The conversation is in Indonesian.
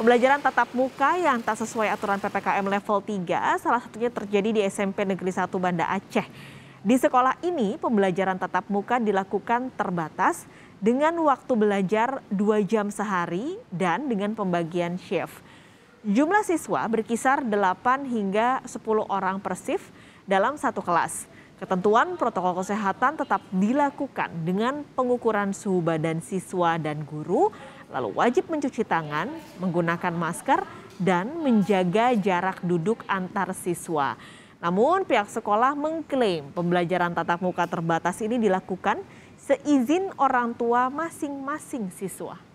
Pembelajaran tatap muka yang tak sesuai aturan PPKM level 3 salah satunya terjadi di SMP Negeri 1 Banda Aceh. Di sekolah ini pembelajaran tatap muka dilakukan terbatas dengan waktu belajar 2 jam sehari dan dengan pembagian shift. Jumlah siswa berkisar 8 hingga 10 orang per shift dalam satu kelas. Ketentuan protokol kesehatan tetap dilakukan dengan pengukuran suhu badan siswa dan guru, lalu wajib mencuci tangan, menggunakan masker, dan menjaga jarak duduk antar siswa. Namun pihak sekolah mengklaim pembelajaran tatap muka terbatas ini dilakukan seizin orang tua masing-masing siswa.